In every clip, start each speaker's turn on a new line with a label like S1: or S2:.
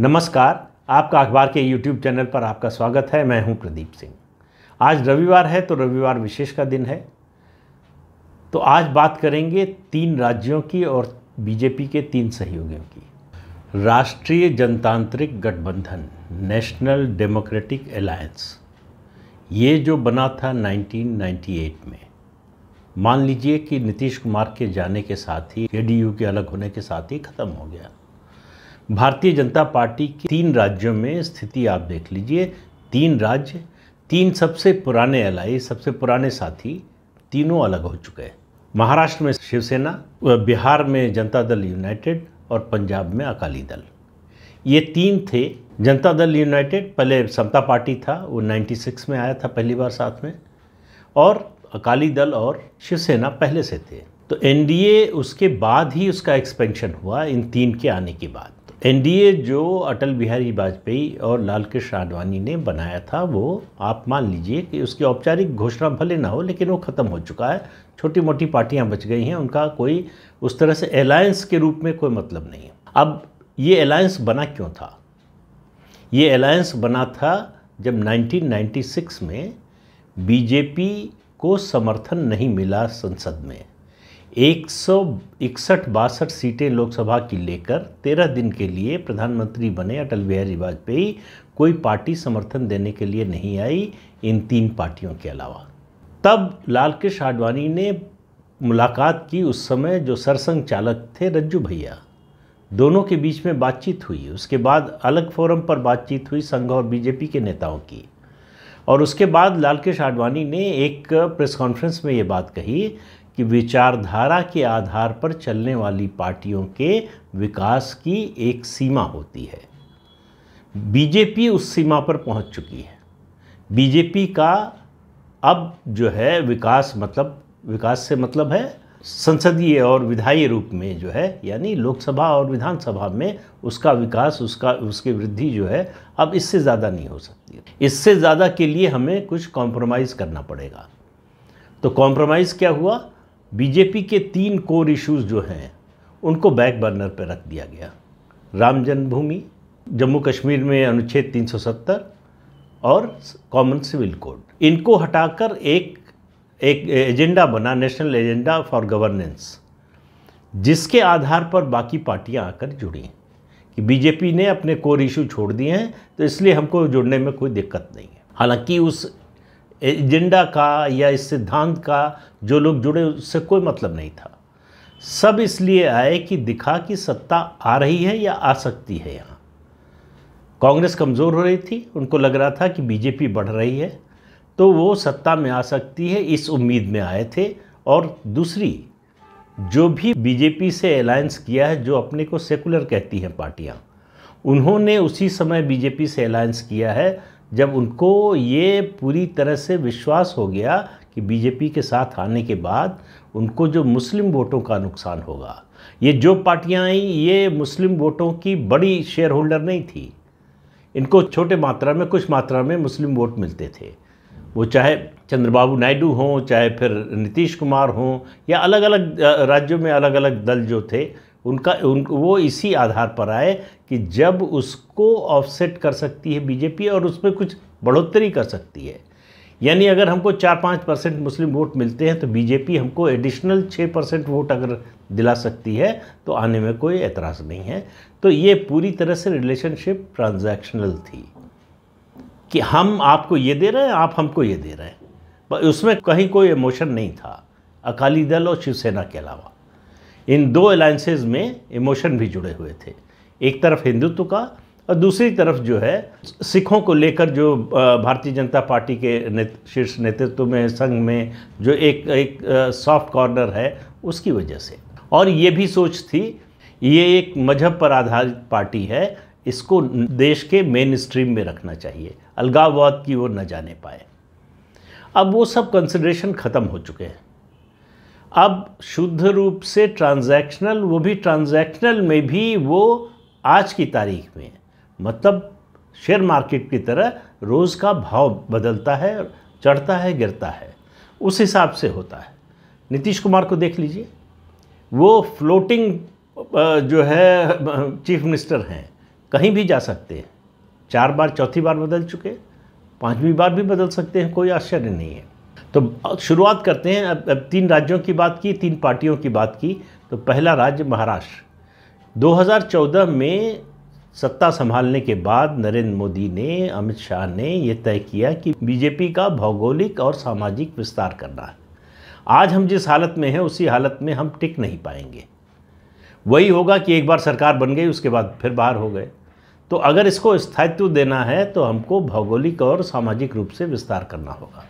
S1: नमस्कार आपका अखबार के यूट्यूब चैनल पर आपका स्वागत है मैं हूं प्रदीप सिंह आज रविवार है तो रविवार विशेष का दिन है तो आज बात करेंगे तीन राज्यों की और बीजेपी के तीन सहयोगियों की राष्ट्रीय जनतांत्रिक गठबंधन नेशनल डेमोक्रेटिक अलायंस ये जो बना था 1998 में मान लीजिए कि नीतीश कुमार के जाने के साथ ही एडीयू के अलग होने के साथ ही ख़त्म हो गया भारतीय जनता पार्टी के तीन राज्यों में स्थिति आप देख लीजिए तीन राज्य तीन सबसे पुराने एलाई सबसे पुराने साथी तीनों अलग हो चुके हैं महाराष्ट्र में शिवसेना बिहार में जनता दल यूनाइटेड और पंजाब में अकाली दल ये तीन थे जनता दल यूनाइटेड पहले समता पार्टी था वो 96 में आया था पहली बार साथ में और अकाली दल और शिवसेना पहले से थे तो एनडीए उसके बाद ही उसका एक्सपेंशन हुआ इन तीन के आने के बाद एनडीए जो अटल बिहारी वाजपेयी और लाल कृष्ण आडवाणी ने बनाया था वो आप मान लीजिए कि उसकी औपचारिक घोषणा भले ना हो लेकिन वो ख़त्म हो चुका है छोटी मोटी पार्टियां बच गई हैं उनका कोई उस तरह से अलायंस के रूप में कोई मतलब नहीं है अब ये अलायंस बना क्यों था ये अलायंस बना था जब 1996 में बीजेपी को समर्थन नहीं मिला संसद में एक सौ इकसठ बासठ सीटें लोकसभा की लेकर तेरह दिन के लिए प्रधानमंत्री बने अटल बिहारी वाजपेयी कोई पार्टी समर्थन देने के लिए नहीं आई इन तीन पार्टियों के अलावा तब लाल कृष्ण आडवाणी ने मुलाकात की उस समय जो सरसंग चालक थे रज्जू भैया दोनों के बीच में बातचीत हुई उसके बाद अलग फोरम पर बातचीत हुई संघ और बीजेपी के नेताओं की और उसके बाद लाल आडवाणी ने एक प्रेस कॉन्फ्रेंस में ये बात कही कि विचारधारा के आधार पर चलने वाली पार्टियों के विकास की एक सीमा होती है बीजेपी उस सीमा पर पहुंच चुकी है बीजेपी का अब जो है विकास मतलब विकास से मतलब है संसदीय और विधायी रूप में जो है यानी लोकसभा और विधानसभा में उसका विकास उसका उसकी वृद्धि जो है अब इससे ज़्यादा नहीं हो सकती इससे ज़्यादा के लिए हमें कुछ कॉम्प्रोमाइज़ करना पड़ेगा तो कॉम्प्रोमाइज़ क्या हुआ बीजेपी के तीन कोर इश्यूज जो हैं उनको बैक बर्नर पर रख दिया गया राम जन्मभूमि जम्मू कश्मीर में अनुच्छेद 370 और कॉमन सिविल कोड इनको हटाकर एक एक एजेंडा बना नेशनल एजेंडा फॉर गवर्नेंस जिसके आधार पर बाकी पार्टियां आकर जुड़ी कि बीजेपी ने अपने कोर इशू छोड़ दिए हैं तो इसलिए हमको जुड़ने में कोई दिक्कत नहीं है हालांकि उस एजेंडा का या इस सिद्धांत का जो लोग जुड़े उससे कोई मतलब नहीं था सब इसलिए आए कि दिखा कि सत्ता आ रही है या आ सकती है यहाँ कांग्रेस कमज़ोर हो रही थी उनको लग रहा था कि बीजेपी बढ़ रही है तो वो सत्ता में आ सकती है इस उम्मीद में आए थे और दूसरी जो भी बीजेपी से अलायंस किया है जो अपने को सेकुलर कहती हैं पार्टियाँ उन्होंने उसी समय बीजेपी से अलायंस किया है जब उनको ये पूरी तरह से विश्वास हो गया कि बीजेपी के साथ आने के बाद उनको जो मुस्लिम वोटों का नुकसान होगा ये जो पार्टियाँ आई ये मुस्लिम वोटों की बड़ी शेयर होल्डर नहीं थी इनको छोटे मात्रा में कुछ मात्रा में मुस्लिम वोट मिलते थे वो चाहे चंद्रबाबू नायडू हों चाहे फिर नीतीश कुमार हों या अलग अलग राज्यों में अलग अलग दल जो थे उनका उन वो इसी आधार पर आए कि जब उसको ऑफसेट कर सकती है बीजेपी और उसमें कुछ बढ़ोतरी कर सकती है यानी अगर हमको चार पाँच परसेंट मुस्लिम वोट मिलते हैं तो बीजेपी हमको एडिशनल छः परसेंट वोट अगर दिला सकती है तो आने में कोई एतराज़ नहीं है तो ये पूरी तरह से रिलेशनशिप ट्रांजैक्शनल थी कि हम आपको ये दे रहे हैं आप हमको ये दे रहे हैं उसमें कहीं कोई इमोशन नहीं था अकाली दल और शिवसेना के अलावा इन दो अलायंसेज में इमोशन भी जुड़े हुए थे एक तरफ हिंदुत्व का और दूसरी तरफ जो है सिखों को लेकर जो भारतीय जनता पार्टी के ने, शीर्ष नेतृत्व में संघ में जो एक एक सॉफ्ट कॉर्नर है उसकी वजह से और ये भी सोच थी ये एक मजहब पर आधारित पार्टी है इसको देश के मेन स्ट्रीम में रखना चाहिए अलगाववाद की ओर न जाने पाए अब वो सब कंसिड्रेशन ख़त्म हो चुके हैं अब शुद्ध रूप से ट्रांजैक्शनल वो भी ट्रांजैक्शनल में भी वो आज की तारीख में मतलब शेयर मार्केट की तरह रोज़ का भाव बदलता है चढ़ता है गिरता है उस हिसाब से होता है नीतीश कुमार को देख लीजिए वो फ्लोटिंग जो है चीफ मिनिस्टर हैं कहीं भी जा सकते हैं चार बार चौथी बार बदल चुके पांचवी बार भी बदल सकते हैं कोई आश्चर्य नहीं है तो शुरुआत करते हैं अब अब तीन राज्यों की बात की तीन पार्टियों की बात की तो पहला राज्य महाराष्ट्र 2014 में सत्ता संभालने के बाद नरेंद्र मोदी ने अमित शाह ने यह तय किया कि बीजेपी का भौगोलिक और सामाजिक विस्तार करना है आज हम जिस हालत में हैं उसी हालत में हम टिक नहीं पाएंगे वही होगा कि एक बार सरकार बन गई उसके बाद फिर बाहर हो गए तो अगर इसको स्थायित्व देना है तो हमको भौगोलिक और सामाजिक रूप से विस्तार करना होगा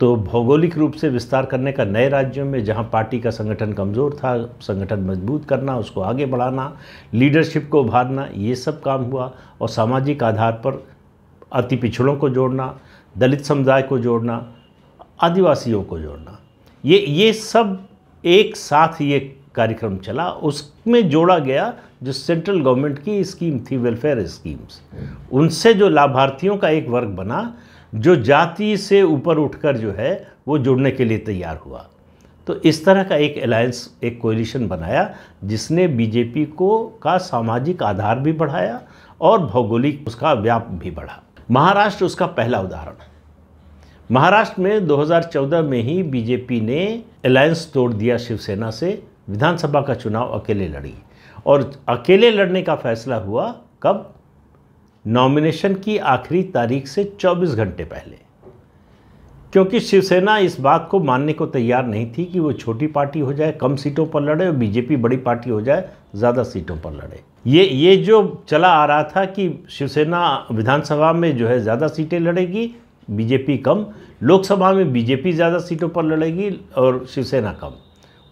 S1: तो भौगोलिक रूप से विस्तार करने का नए राज्यों में जहां पार्टी का संगठन कमज़ोर था संगठन मजबूत करना उसको आगे बढ़ाना लीडरशिप को उभारना ये सब काम हुआ और सामाजिक आधार पर अति पिछड़ों को जोड़ना दलित समुदाय को जोड़ना आदिवासियों को जोड़ना ये ये सब एक साथ ये कार्यक्रम चला उसमें जोड़ा गया जो सेंट्रल गवर्नमेंट की स्कीम थी वेलफेयर स्कीम्स उनसे जो लाभार्थियों का एक वर्ग बना जो जाति से ऊपर उठकर जो है वो जुड़ने के लिए तैयार हुआ तो इस तरह का एक अलायंस एक कोलिशन बनाया जिसने बीजेपी को का सामाजिक आधार भी बढ़ाया और भौगोलिक उसका व्याप भी बढ़ा महाराष्ट्र उसका पहला उदाहरण है महाराष्ट्र में 2014 में ही बीजेपी ने अलायंस तोड़ दिया शिवसेना से विधानसभा का चुनाव अकेले लड़ी और अकेले लड़ने का फैसला हुआ कब नॉमिनेशन की आखिरी तारीख से 24 घंटे पहले क्योंकि शिवसेना इस बात को मानने को तैयार नहीं थी कि वो छोटी पार्टी हो जाए कम सीटों पर लड़े और बीजेपी बड़ी पार्टी हो जाए ज़्यादा सीटों पर लड़े ये ये जो चला आ रहा था कि शिवसेना विधानसभा में जो है ज़्यादा सीटें लड़ेगी बीजेपी कम लोकसभा में बीजेपी ज़्यादा सीटों पर लड़ेगी और शिवसेना कम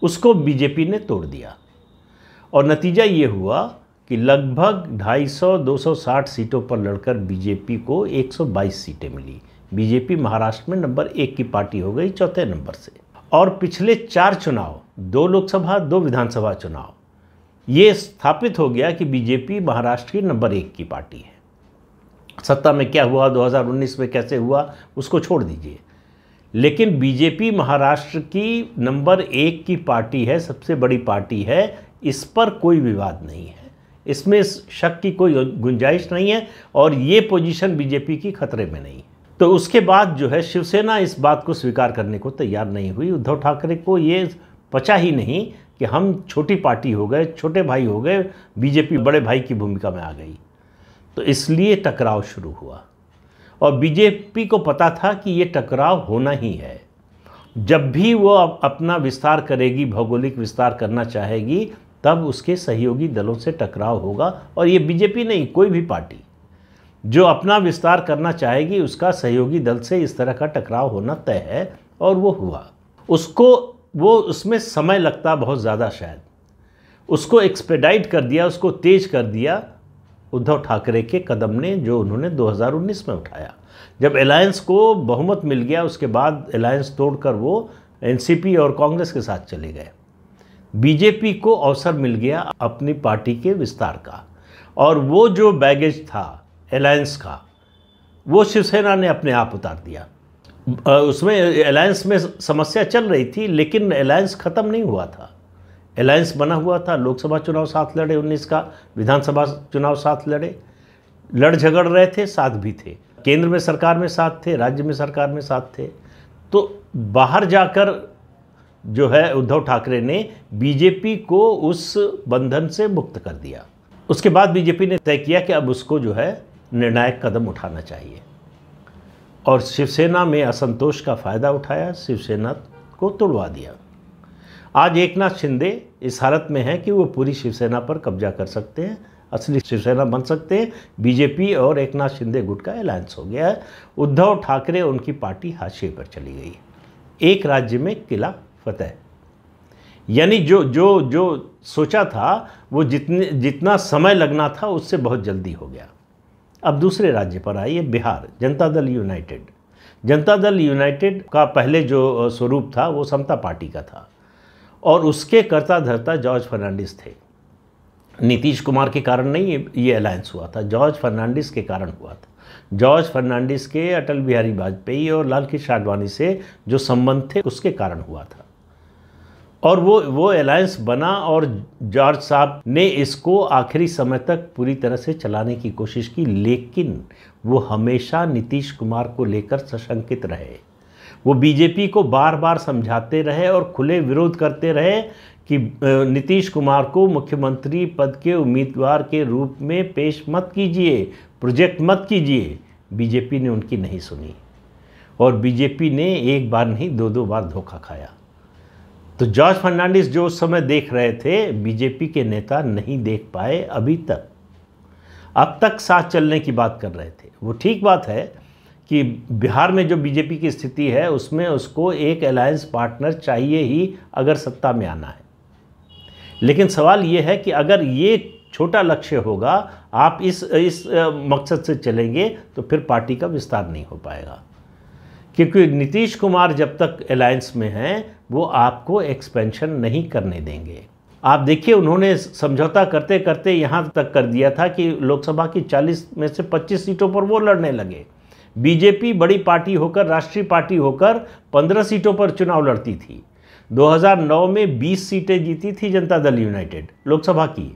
S1: उसको बीजेपी ने तोड़ दिया और नतीजा ये हुआ कि लगभग 250-260 सीटों पर लड़कर बीजेपी को 122 सीटें मिली बीजेपी महाराष्ट्र में नंबर एक की पार्टी हो गई चौथे नंबर से और पिछले चार चुनाव दो लोकसभा दो विधानसभा चुनाव ये स्थापित हो गया कि बीजेपी महाराष्ट्र की नंबर एक की पार्टी है सत्ता में क्या हुआ 2019 में कैसे हुआ उसको छोड़ दीजिए लेकिन बीजेपी महाराष्ट्र की नंबर एक की पार्टी है सबसे बड़ी पार्टी है इस पर कोई विवाद नहीं है इसमें शक की कोई गुंजाइश नहीं है और ये पोजीशन बीजेपी की खतरे में नहीं तो उसके बाद जो है शिवसेना इस बात को स्वीकार करने को तैयार नहीं हुई उद्धव ठाकरे को ये पचा ही नहीं कि हम छोटी पार्टी हो गए छोटे भाई हो गए बीजेपी बड़े भाई की भूमिका में आ गई तो इसलिए टकराव शुरू हुआ और बीजेपी को पता था कि ये टकराव होना ही है जब भी वो अपना विस्तार करेगी भौगोलिक विस्तार करना चाहेगी तब उसके सहयोगी दलों से टकराव होगा और ये बीजेपी नहीं कोई भी पार्टी जो अपना विस्तार करना चाहेगी उसका सहयोगी दल से इस तरह का टकराव होना तय है और वो हुआ उसको वो उसमें समय लगता बहुत ज़्यादा शायद उसको एक्सपेडाइट कर दिया उसको तेज कर दिया उद्धव ठाकरे के कदम ने जो उन्होंने 2019 में उठाया जब अलायंस को बहुमत मिल गया उसके बाद अलायंस तोड़कर वो एनसीपी और कांग्रेस के साथ चले गए बीजेपी को अवसर मिल गया अपनी पार्टी के विस्तार का और वो जो बैगेज था अलायंस का वो शिवसेना ने अपने आप उतार दिया उसमें अलायंस में समस्या चल रही थी लेकिन अलायंस ख़त्म नहीं हुआ था अलायंस बना हुआ था लोकसभा चुनाव साथ लड़े उन्नीस का विधानसभा चुनाव साथ लड़े लड़ झगड़ रहे थे साथ भी थे केंद्र में सरकार में साथ थे राज्य में सरकार में साथ थे तो बाहर जाकर जो है उद्धव ठाकरे ने बीजेपी को उस बंधन से मुक्त कर दिया उसके बाद बीजेपी ने तय किया कि अब उसको जो है निर्णायक कदम उठाना चाहिए और शिवसेना में असंतोष का फ़ायदा उठाया शिवसेना को तोड़वा दिया आज एक नाथ शिंदे इस हालत में है कि वो पूरी शिवसेना पर कब्जा कर सकते हैं असली शिवसेना बन सकते हैं बीजेपी और एक नाथ शिंदे गुट का अलायंस हो गया है उद्धव ठाकरे उनकी पार्टी हाशिए पर चली गई एक राज्य में किला फतेह यानी जो जो जो सोचा था वो जितने जितना समय लगना था उससे बहुत जल्दी हो गया अब दूसरे राज्य पर आइए बिहार जनता दल यूनाइटेड जनता दल यूनाइटेड का पहले जो स्वरूप था वो समता पार्टी का था और उसके कर्ता धर्ता जॉर्ज फर्नांडिस थे नीतीश कुमार के कारण नहीं ये अलायंस हुआ था जॉर्ज फर्नांडिस के कारण हुआ था जॉर्ज फर्नांडिस के अटल बिहारी वाजपेयी और लाल किशन आडवाणी से जो संबंध थे उसके कारण हुआ था और वो वो अलायंस बना और जॉर्ज साहब ने इसको आखिरी समय तक पूरी तरह से चलाने की कोशिश की लेकिन वो हमेशा नीतीश कुमार को लेकर सशंकित रहे वो बीजेपी को बार बार समझाते रहे और खुले विरोध करते रहे कि नीतीश कुमार को मुख्यमंत्री पद के उम्मीदवार के रूप में पेश मत कीजिए प्रोजेक्ट मत कीजिए बीजेपी ने उनकी नहीं सुनी और बीजेपी ने एक बार नहीं दो दो बार धोखा खाया तो जॉर्ज फर्नांडिस जो उस समय देख रहे थे बीजेपी के नेता नहीं देख पाए अभी तक अब तक साथ चलने की बात कर रहे थे वो ठीक बात है कि बिहार में जो बीजेपी की स्थिति है उसमें उसको एक अलायंस पार्टनर चाहिए ही अगर सत्ता में आना है लेकिन सवाल ये है कि अगर ये छोटा लक्ष्य होगा आप इस इस मकसद से चलेंगे तो फिर पार्टी का विस्तार नहीं हो पाएगा क्योंकि नीतीश कुमार जब तक अलायंस में हैं वो आपको एक्सपेंशन नहीं करने देंगे आप देखिए उन्होंने समझौता करते करते यहाँ तक कर दिया था कि लोकसभा की 40 में से 25 सीटों पर वो लड़ने लगे बीजेपी बड़ी पार्टी होकर राष्ट्रीय पार्टी होकर 15 सीटों पर चुनाव लड़ती थी 2009 में 20 सीटें जीती थी जनता दल यूनाइटेड लोकसभा की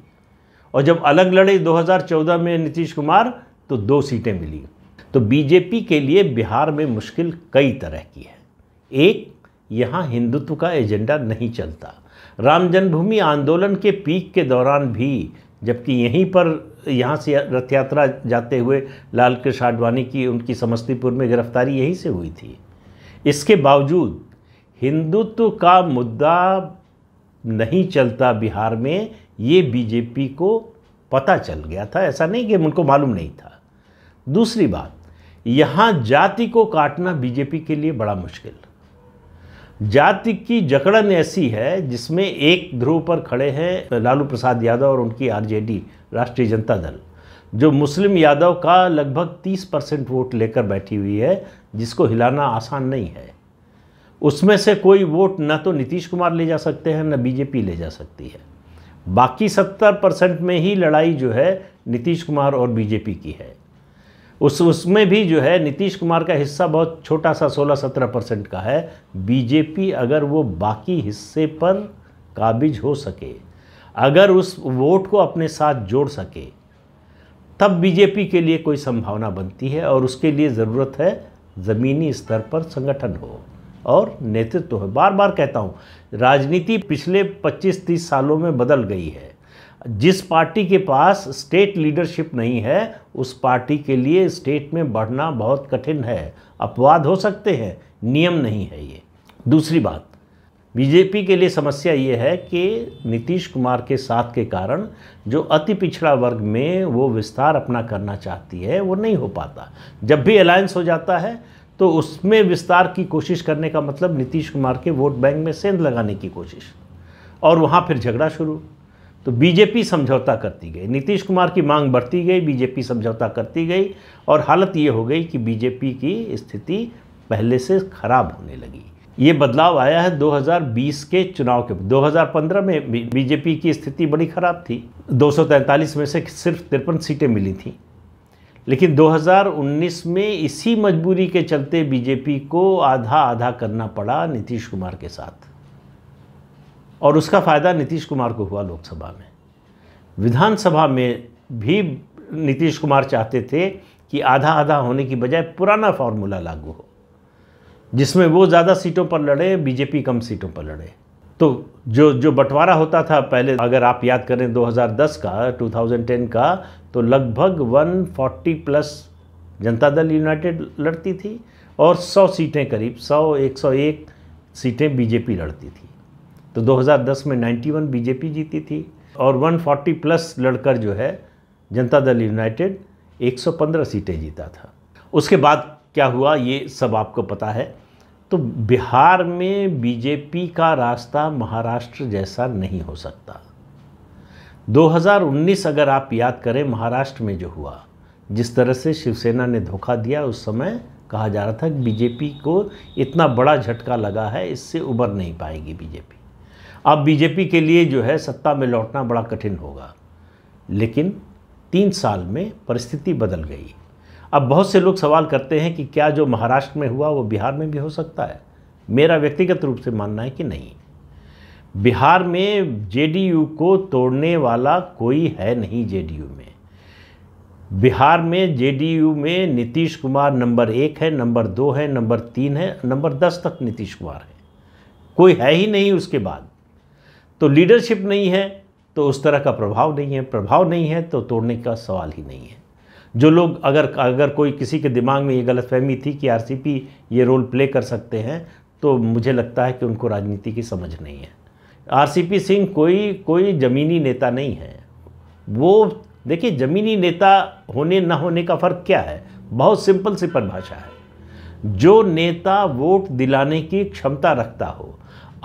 S1: और जब अलग लड़े 2014 में नीतीश कुमार तो दो सीटें मिली तो बीजेपी के लिए बिहार में मुश्किल कई तरह की है एक यहाँ हिंदुत्व का एजेंडा नहीं चलता राम जन्मभूमि आंदोलन के पीक के दौरान भी जबकि यहीं पर यहाँ से रथ यात्रा जाते हुए लाल कृष्ण आडवाणी की उनकी समस्तीपुर में गिरफ्तारी यहीं से हुई थी इसके बावजूद हिंदुत्व का मुद्दा नहीं चलता बिहार में ये बीजेपी को पता चल गया था ऐसा नहीं कि उनको मालूम नहीं था दूसरी बात यहाँ जाति को काटना बीजेपी के लिए बड़ा मुश्किल जाति की जकड़न ऐसी है जिसमें एक ध्रुव पर खड़े हैं लालू प्रसाद यादव और उनकी आरजेडी राष्ट्रीय जनता दल जो मुस्लिम यादव का लगभग 30 परसेंट वोट लेकर बैठी हुई है जिसको हिलाना आसान नहीं है उसमें से कोई वोट न तो नीतीश कुमार ले जा सकते हैं न बीजेपी ले जा सकती है बाकी 70 परसेंट में ही लड़ाई जो है नीतीश कुमार और बीजेपी की है उस उसमें भी जो है नीतीश कुमार का हिस्सा बहुत छोटा सा 16-17 परसेंट का है बीजेपी अगर वो बाकी हिस्से पर काबिज हो सके अगर उस वोट को अपने साथ जोड़ सके तब बीजेपी के लिए कोई संभावना बनती है और उसके लिए ज़रूरत है ज़मीनी स्तर पर संगठन हो और नेतृत्व हो बार बार कहता हूँ राजनीति पिछले 25-30 सालों में बदल गई है जिस पार्टी के पास स्टेट लीडरशिप नहीं है उस पार्टी के लिए स्टेट में बढ़ना बहुत कठिन है अपवाद हो सकते हैं नियम नहीं है ये दूसरी बात बीजेपी के लिए समस्या ये है कि नीतीश कुमार के साथ के कारण जो अति पिछड़ा वर्ग में वो विस्तार अपना करना चाहती है वो नहीं हो पाता जब भी अलायंस हो जाता है तो उसमें विस्तार की कोशिश करने का मतलब नीतीश कुमार के वोट बैंक में सेंध लगाने की कोशिश और वहाँ फिर झगड़ा शुरू तो बीजेपी समझौता करती गई नीतीश कुमार की मांग बढ़ती गई बीजेपी समझौता करती गई और हालत ये हो गई कि बीजेपी की स्थिति पहले से खराब होने लगी ये बदलाव आया है 2020 के चुनाव के 2015 में बीजेपी की स्थिति बड़ी ख़राब थी 243 में से सिर्फ तिरपन सीटें मिली थीं लेकिन 2019 में इसी मजबूरी के चलते बीजेपी को आधा आधा करना पड़ा नीतीश कुमार के साथ और उसका फ़ायदा नीतीश कुमार को हुआ लोकसभा में विधानसभा में भी नीतीश कुमार चाहते थे कि आधा आधा होने की बजाय पुराना फार्मूला लागू हो जिसमें वो ज़्यादा सीटों पर लड़े बीजेपी कम सीटों पर लड़े तो जो जो बंटवारा होता था पहले अगर आप याद करें 2010 का 2010 का तो लगभग 140 प्लस जनता दल यूनाइटेड लड़ती थी और 100 सीटें करीब 100 101 सीटें बीजेपी लड़ती थी तो 2010 में 91 बीजेपी जीती थी और 140 प्लस लड़कर जो है जनता दल यूनाइटेड 115 सीटें जीता था उसके बाद क्या हुआ ये सब आपको पता है तो बिहार में बीजेपी का रास्ता महाराष्ट्र जैसा नहीं हो सकता 2019 अगर आप याद करें महाराष्ट्र में जो हुआ जिस तरह से शिवसेना ने धोखा दिया उस समय कहा जा रहा था कि बीजेपी को इतना बड़ा झटका लगा है इससे उबर नहीं पाएगी बीजेपी अब बीजेपी के लिए जो है सत्ता में लौटना बड़ा कठिन होगा लेकिन तीन साल में परिस्थिति बदल गई अब बहुत से लोग सवाल करते हैं कि क्या जो महाराष्ट्र में हुआ वो बिहार में भी हो सकता है मेरा व्यक्तिगत रूप से मानना है कि नहीं बिहार में जेडीयू को तोड़ने वाला कोई है नहीं जेडीयू में बिहार में जेडीयू में नीतीश कुमार नंबर एक है नंबर दो है नंबर तीन है नंबर दस तक नीतीश कुमार है कोई है ही नहीं उसके बाद तो लीडरशिप नहीं है तो उस तरह का प्रभाव नहीं है प्रभाव नहीं है तो तोड़ने का सवाल ही नहीं है जो लोग अगर अगर कोई किसी के दिमाग में ये गलतफहमी थी कि आरसीपी ये रोल प्ले कर सकते हैं तो मुझे लगता है कि उनको राजनीति की समझ नहीं है आरसीपी सिंह कोई कोई ज़मीनी नेता नहीं है वो देखिए ज़मीनी नेता होने ना होने का फ़र्क क्या है बहुत सिंपल सी परिभाषा है जो नेता वोट दिलाने की क्षमता रखता हो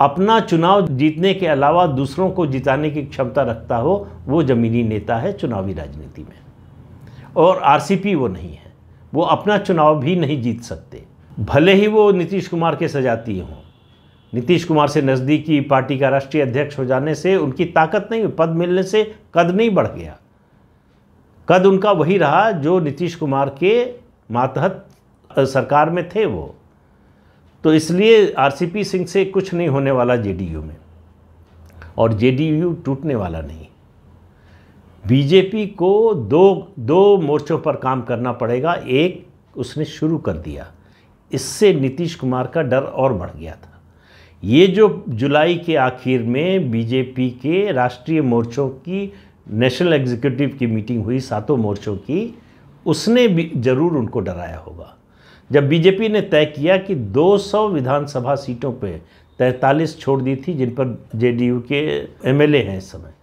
S1: अपना चुनाव जीतने के अलावा दूसरों को जिताने की क्षमता रखता हो वो ज़मीनी नेता है चुनावी राजनीति में और आरसीपी वो नहीं है वो अपना चुनाव भी नहीं जीत सकते भले ही वो नीतीश कुमार के सजाती हों नीतीश कुमार से नज़दीकी पार्टी का राष्ट्रीय अध्यक्ष हो जाने से उनकी ताकत नहीं पद मिलने से कद नहीं बढ़ गया कद उनका वही रहा जो नीतीश कुमार के मातहत सरकार में थे वो तो इसलिए आरसीपी सिंह से कुछ नहीं होने वाला जेडीयू में और जेडीयू टूटने वाला नहीं बीजेपी को दो दो मोर्चों पर काम करना पड़ेगा एक उसने शुरू कर दिया इससे नीतीश कुमार का डर और बढ़ गया था ये जो जुलाई के आखिर में बीजेपी के राष्ट्रीय मोर्चों की नेशनल एग्जीक्यूटिव की मीटिंग हुई सातों मोर्चों की उसने भी ज़रूर उनको डराया होगा जब बीजेपी ने तय किया कि 200 विधानसभा सीटों पे तैंतालीस छोड़ दी थी जिन पर जेडीयू के एमएलए हैं इस समय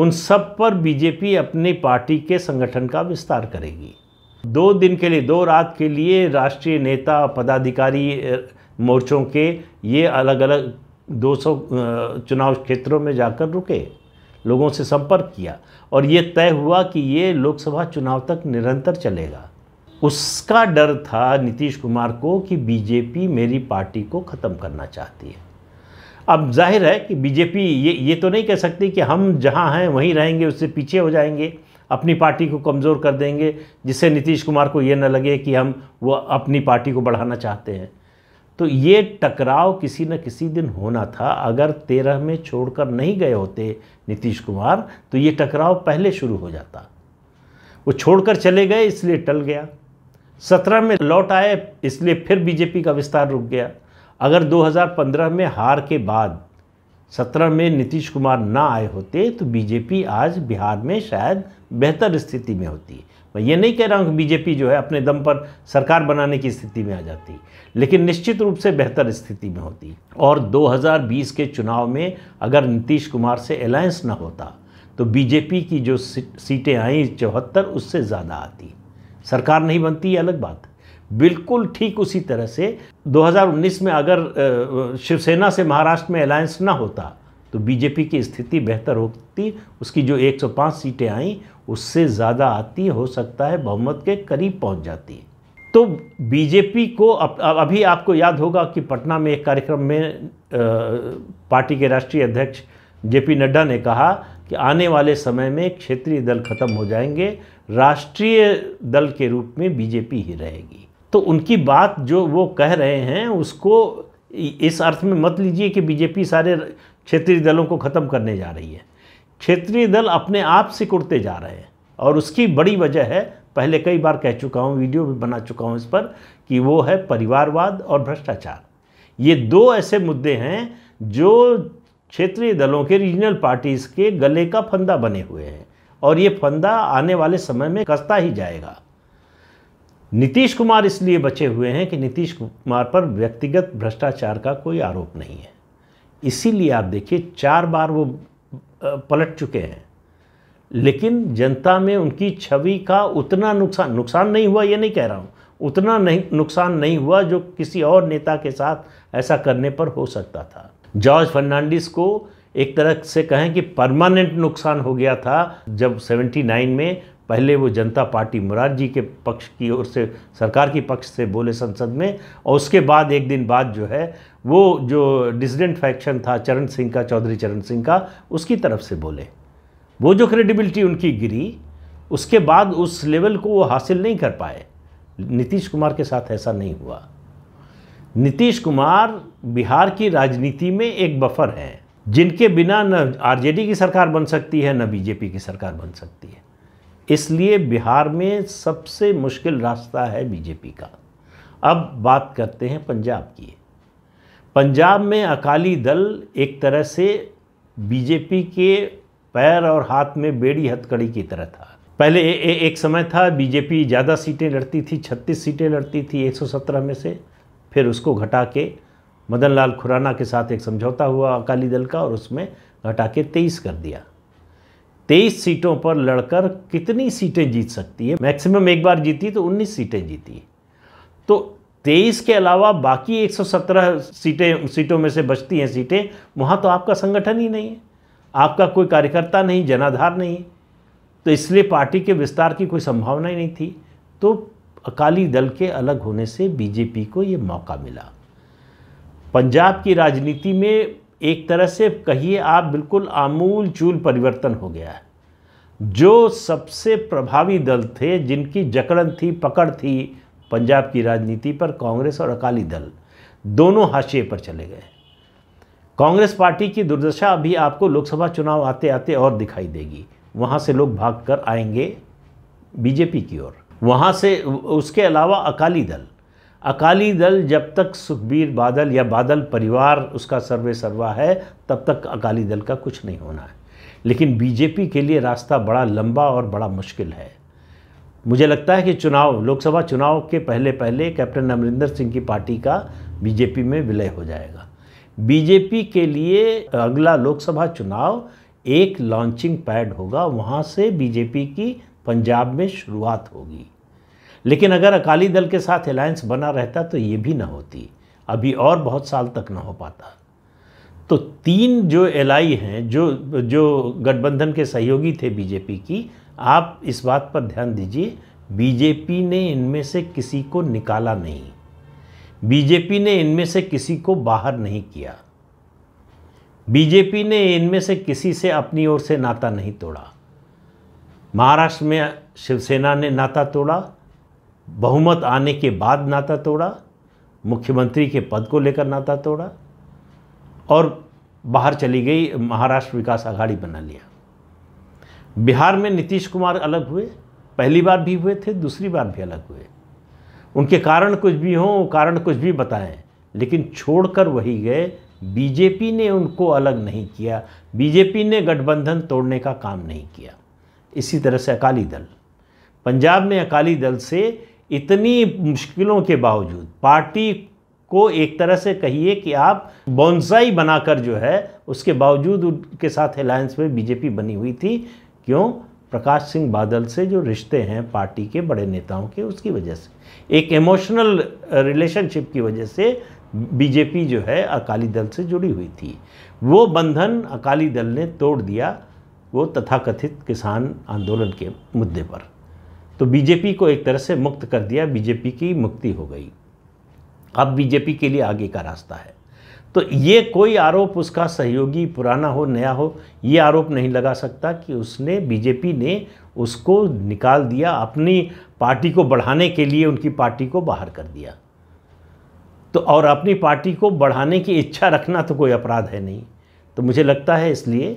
S1: उन सब पर बीजेपी अपनी पार्टी के संगठन का विस्तार करेगी दो दिन के लिए दो रात के लिए राष्ट्रीय नेता पदाधिकारी मोर्चों के ये अलग अलग 200 चुनाव क्षेत्रों में जाकर रुके लोगों से संपर्क किया और ये तय हुआ कि ये लोकसभा चुनाव तक निरंतर चलेगा उसका डर था नीतीश कुमार को कि बीजेपी मेरी पार्टी को ख़त्म करना चाहती है अब जाहिर है कि बीजेपी ये ये तो नहीं कह सकती कि हम जहाँ हैं वहीं रहेंगे उससे पीछे हो जाएंगे अपनी पार्टी को कमज़ोर कर देंगे जिससे नीतीश कुमार को ये न लगे कि हम वो अपनी पार्टी को बढ़ाना चाहते हैं तो ये टकराव किसी न किसी दिन होना था अगर तेरह में छोड़कर नहीं गए होते नीतीश कुमार तो ये टकराव पहले शुरू हो जाता वो छोड़कर चले गए इसलिए टल गया सत्रह में लौट आए इसलिए फिर बीजेपी का विस्तार रुक गया अगर 2015 में हार के बाद सत्रह में नीतीश कुमार ना आए होते तो बीजेपी आज बिहार में शायद बेहतर स्थिति में होती मैं ये नहीं कह रहा हूँ कि बीजेपी जो है अपने दम पर सरकार बनाने की स्थिति में आ जाती लेकिन निश्चित रूप से बेहतर स्थिति में होती और 2020 के चुनाव में अगर नीतीश कुमार से अलायंस ना होता तो बीजेपी की जो सीटें आई चौहत्तर उससे ज़्यादा आती सरकार नहीं बनती ये अलग बात बिल्कुल ठीक उसी तरह से 2019 में अगर शिवसेना से महाराष्ट्र में अलायंस ना होता तो बीजेपी की स्थिति बेहतर होती उसकी जो 105 सीटें आईं उससे ज़्यादा आती हो सकता है बहुमत के करीब पहुंच जाती तो बीजेपी को अब अभी आपको याद होगा कि पटना में एक कार्यक्रम में पार्टी के राष्ट्रीय अध्यक्ष पी नड्डा ने कहा कि आने वाले समय में क्षेत्रीय दल खत्म हो जाएंगे राष्ट्रीय दल के रूप में बीजेपी ही रहेगी तो उनकी बात जो वो कह रहे हैं उसको इस अर्थ में मत लीजिए कि बीजेपी सारे क्षेत्रीय दलों को ख़त्म करने जा रही है क्षेत्रीय दल अपने आप सिकुड़ते जा रहे हैं और उसकी बड़ी वजह है पहले कई बार कह चुका हूँ वीडियो भी बना चुका हूँ इस पर कि वो है परिवारवाद और भ्रष्टाचार ये दो ऐसे मुद्दे हैं जो क्षेत्रीय दलों के रीजनल पार्टीज़ के गले का फंदा बने हुए हैं और ये फंदा आने वाले समय में कसता ही जाएगा नीतीश कुमार इसलिए बचे हुए हैं कि नीतीश कुमार पर व्यक्तिगत भ्रष्टाचार का कोई आरोप नहीं है इसीलिए आप देखिए चार बार वो पलट चुके हैं लेकिन जनता में उनकी छवि का उतना नुकसान नुकसान नहीं हुआ ये नहीं कह रहा हूँ उतना नहीं नुकसान नहीं हुआ जो किसी और नेता के साथ ऐसा करने पर हो सकता था जॉर्ज फर्नांडिस को एक तरह से कहें कि परमानेंट नुकसान हो गया था जब 79 में पहले वो जनता पार्टी मुरार जी के पक्ष की ओर से सरकार की पक्ष से बोले संसद में और उसके बाद एक दिन बाद जो है वो जो डिसिडेंट फैक्शन था चरण सिंह का चौधरी चरण सिंह का उसकी तरफ से बोले वो जो क्रेडिबिलिटी उनकी गिरी उसके बाद उस लेवल को वो हासिल नहीं कर पाए नीतीश कुमार के साथ ऐसा नहीं हुआ नीतीश कुमार बिहार की राजनीति में एक बफर हैं जिनके बिना न आरजेडी की सरकार बन सकती है न बीजेपी की सरकार बन सकती है इसलिए बिहार में सबसे मुश्किल रास्ता है बीजेपी का अब बात करते हैं पंजाब की पंजाब में अकाली दल एक तरह से बीजेपी के पैर और हाथ में बेड़ी हथकड़ी की तरह था पहले ए, ए, एक समय था बीजेपी ज़्यादा सीटें लड़ती थी 36 सीटें लड़ती थी 117 में से फिर उसको घटा के मदन लाल खुराना के साथ एक समझौता हुआ अकाली दल का और उसमें घटा के तेईस कर दिया तेईस सीटों पर लड़कर कितनी सीटें जीत सकती है मैक्सिमम एक बार जीती तो उन्नीस सीटें जीती तो तेईस के अलावा बाकी एक सीटें सीटों में से बचती हैं सीटें वहाँ तो आपका संगठन ही नहीं है आपका कोई कार्यकर्ता नहीं जनाधार नहीं तो इसलिए पार्टी के विस्तार की कोई संभावना ही नहीं थी तो अकाली दल के अलग होने से बीजेपी को ये मौका मिला पंजाब की राजनीति में एक तरह से कहिए आप बिल्कुल आमूल चूल परिवर्तन हो गया है जो सबसे प्रभावी दल थे जिनकी जकड़न थी पकड़ थी पंजाब की राजनीति पर कांग्रेस और अकाली दल दोनों हाशिए पर चले गए कांग्रेस पार्टी की दुर्दशा अभी आपको लोकसभा चुनाव आते आते और दिखाई देगी वहाँ से लोग भाग कर आएंगे बीजेपी की ओर वहाँ से उसके अलावा अकाली दल अकाली दल जब तक सुखबीर बादल या बादल परिवार उसका सर्वे सर्वा है तब तक अकाली दल का कुछ नहीं होना है लेकिन बीजेपी के लिए रास्ता बड़ा लंबा और बड़ा मुश्किल है मुझे लगता है कि चुनाव लोकसभा चुनाव के पहले पहले कैप्टन अमरिंदर सिंह की पार्टी का बीजेपी में विलय हो जाएगा बीजेपी के लिए अगला लोकसभा चुनाव एक लॉन्चिंग पैड होगा वहाँ से बीजेपी की पंजाब में शुरुआत होगी लेकिन अगर अकाली दल के साथ अलायंस बना रहता तो ये भी ना होती अभी और बहुत साल तक ना हो पाता तो तीन जो एल हैं जो जो गठबंधन के सहयोगी थे बीजेपी की आप इस बात पर ध्यान दीजिए बीजेपी ने इनमें से किसी को निकाला नहीं बीजेपी ने इनमें से किसी को बाहर नहीं किया बीजेपी ने इनमें से किसी से अपनी ओर से नाता नहीं तोड़ा महाराष्ट्र में शिवसेना ने नाता तोड़ा बहुमत आने के बाद नाता तोड़ा मुख्यमंत्री के पद को लेकर नाता तोड़ा और बाहर चली गई महाराष्ट्र विकास आघाड़ी बना लिया बिहार में नीतीश कुमार अलग हुए पहली बार भी हुए थे दूसरी बार भी अलग हुए उनके कारण कुछ भी हों कारण कुछ भी बताएं लेकिन छोड़कर वही गए बीजेपी ने उनको अलग नहीं किया बीजेपी ने गठबंधन तोड़ने का काम नहीं किया इसी तरह से अकाली दल पंजाब में अकाली दल से इतनी मुश्किलों के बावजूद पार्टी को एक तरह से कहिए कि आप बॉन्साई बनाकर जो है उसके बावजूद उनके साथ अलायंस में बीजेपी बनी हुई थी क्यों प्रकाश सिंह बादल से जो रिश्ते हैं पार्टी के बड़े नेताओं के उसकी वजह से एक इमोशनल रिलेशनशिप की वजह से बीजेपी जो है अकाली दल से जुड़ी हुई थी वो बंधन अकाली दल ने तोड़ दिया वो तथाकथित किसान आंदोलन के मुद्दे पर तो बीजेपी को एक तरह से मुक्त कर दिया बीजेपी की मुक्ति हो गई अब बीजेपी के लिए आगे का रास्ता है तो ये कोई आरोप उसका सहयोगी पुराना हो नया हो ये आरोप नहीं लगा सकता कि उसने बीजेपी ने उसको निकाल दिया अपनी पार्टी को बढ़ाने के लिए उनकी पार्टी को बाहर कर दिया तो और अपनी पार्टी को बढ़ाने की इच्छा रखना तो कोई अपराध है नहीं तो मुझे लगता है इसलिए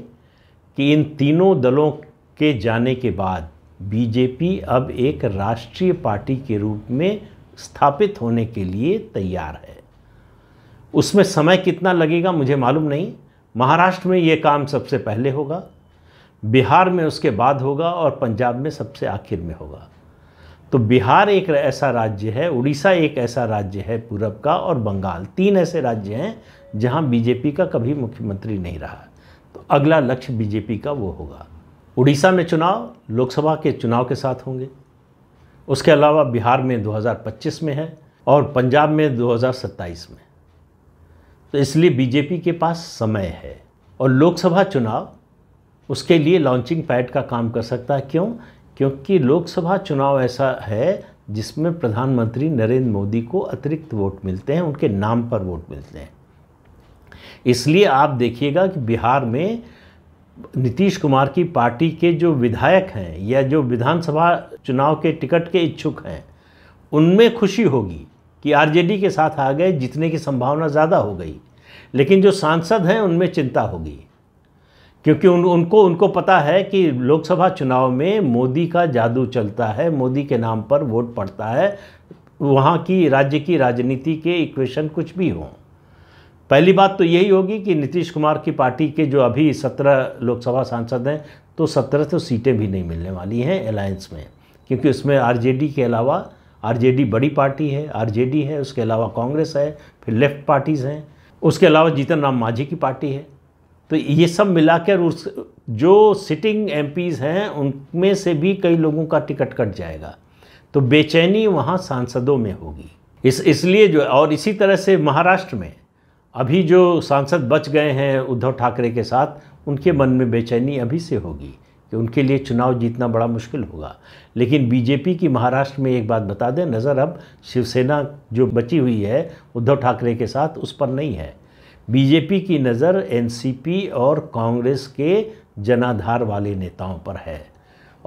S1: कि इन तीनों दलों के जाने के बाद बीजेपी अब एक राष्ट्रीय पार्टी के रूप में स्थापित होने के लिए तैयार है उसमें समय कितना लगेगा मुझे मालूम नहीं महाराष्ट्र में ये काम सबसे पहले होगा बिहार में उसके बाद होगा और पंजाब में सबसे आखिर में होगा तो बिहार एक ऐसा राज्य है उड़ीसा एक ऐसा राज्य है पूरब का और बंगाल तीन ऐसे राज्य हैं जहां बीजेपी का कभी मुख्यमंत्री नहीं रहा तो अगला लक्ष्य बीजेपी का वो होगा उड़ीसा में चुनाव लोकसभा के चुनाव के साथ होंगे उसके अलावा बिहार में 2025 में है और पंजाब में 2027 में तो इसलिए बीजेपी के पास समय है और लोकसभा चुनाव उसके लिए लॉन्चिंग पैड का काम कर सकता है क्यों क्योंकि लोकसभा चुनाव ऐसा है जिसमें प्रधानमंत्री नरेंद्र मोदी को अतिरिक्त वोट मिलते हैं उनके नाम पर वोट मिलते हैं इसलिए आप देखिएगा कि बिहार में नीतीश कुमार की पार्टी के जो विधायक हैं या जो विधानसभा चुनाव के टिकट के इच्छुक हैं उनमें खुशी होगी कि आरजेडी के साथ आ गए जीतने की संभावना ज़्यादा हो गई लेकिन जो सांसद हैं उनमें चिंता होगी क्योंकि उन उनको उनको पता है कि लोकसभा चुनाव में मोदी का जादू चलता है मोदी के नाम पर वोट पड़ता है वहाँ की राज्य की राजनीति के इक्वेशन कुछ भी हों पहली बात तो यही होगी कि नीतीश कुमार की पार्टी के जो अभी सत्रह लोकसभा सांसद हैं तो सत्रह तो सीटें भी नहीं मिलने वाली हैं अलायंस में क्योंकि उसमें आरजेडी के अलावा आरजेडी बड़ी पार्टी है आरजेडी है उसके अलावा कांग्रेस है फिर लेफ्ट पार्टीज़ हैं उसके अलावा जीतन राम मांझी की पार्टी है तो ये सब मिलाकर उस जो सिटिंग एम हैं उनमें से भी कई लोगों का टिकट कट जाएगा तो बेचैनी वहाँ सांसदों में होगी इस इसलिए जो और इसी तरह से महाराष्ट्र में अभी जो सांसद बच गए हैं उद्धव ठाकरे के साथ उनके मन में बेचैनी अभी से होगी कि उनके लिए चुनाव जीतना बड़ा मुश्किल होगा लेकिन बीजेपी की महाराष्ट्र में एक बात बता दें नज़र अब शिवसेना जो बची हुई है उद्धव ठाकरे के साथ उस पर नहीं है बीजेपी की नज़र एनसीपी और कांग्रेस के जनाधार वाले नेताओं पर है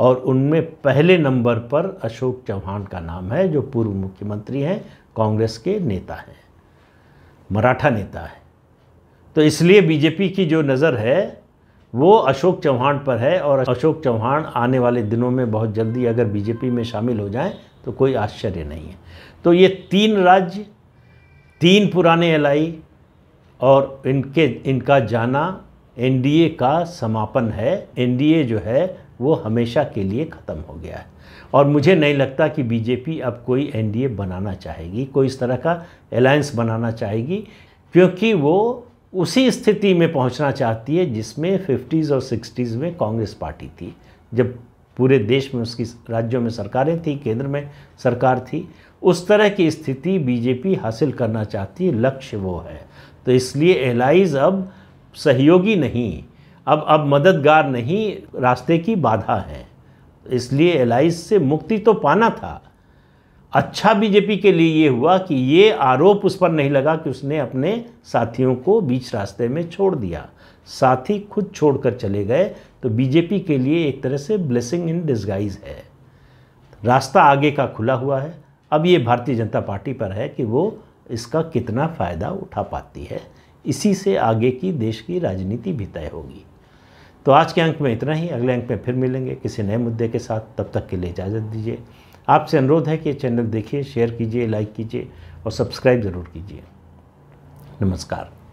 S1: और उनमें पहले नंबर पर अशोक चौहान का नाम है जो पूर्व मुख्यमंत्री हैं कांग्रेस के नेता हैं मराठा नेता है तो इसलिए बीजेपी की जो नज़र है वो अशोक चौहान पर है और अशोक चौहान आने वाले दिनों में बहुत जल्दी अगर बीजेपी में शामिल हो जाएं तो कोई आश्चर्य नहीं है तो ये तीन राज्य तीन पुराने एल और इनके इनका जाना एनडीए का समापन है एनडीए जो है वो हमेशा के लिए ख़त्म हो गया है और मुझे नहीं लगता कि बीजेपी अब कोई एनडीए बनाना चाहेगी कोई इस तरह का अलायंस बनाना चाहेगी क्योंकि वो उसी स्थिति में पहुंचना चाहती है जिसमें फिफ्टीज़ और सिक्सटीज़ में कांग्रेस पार्टी थी जब पूरे देश में उसकी राज्यों में सरकारें थी केंद्र में सरकार थी उस तरह की स्थिति बीजेपी हासिल करना चाहती है लक्ष्य वो है तो इसलिए एलाइज अब सहयोगी नहीं अब अब मददगार नहीं रास्ते की बाधा है इसलिए एलाइज से मुक्ति तो पाना था अच्छा बीजेपी के लिए ये हुआ कि ये आरोप उस पर नहीं लगा कि उसने अपने साथियों को बीच रास्ते में छोड़ दिया साथी खुद छोड़कर चले गए तो बीजेपी के लिए एक तरह से ब्लेसिंग इन डिस्गाइज है रास्ता आगे का खुला हुआ है अब ये भारतीय जनता पार्टी पर है कि वो इसका कितना फ़ायदा उठा पाती है इसी से आगे की देश की राजनीति भी तय होगी तो आज के अंक में इतना ही अगले अंक में फिर मिलेंगे किसी नए मुद्दे के साथ तब तक के लिए इजाज़त दीजिए आपसे अनुरोध है कि चैनल देखिए शेयर कीजिए लाइक कीजिए और सब्सक्राइब ज़रूर कीजिए नमस्कार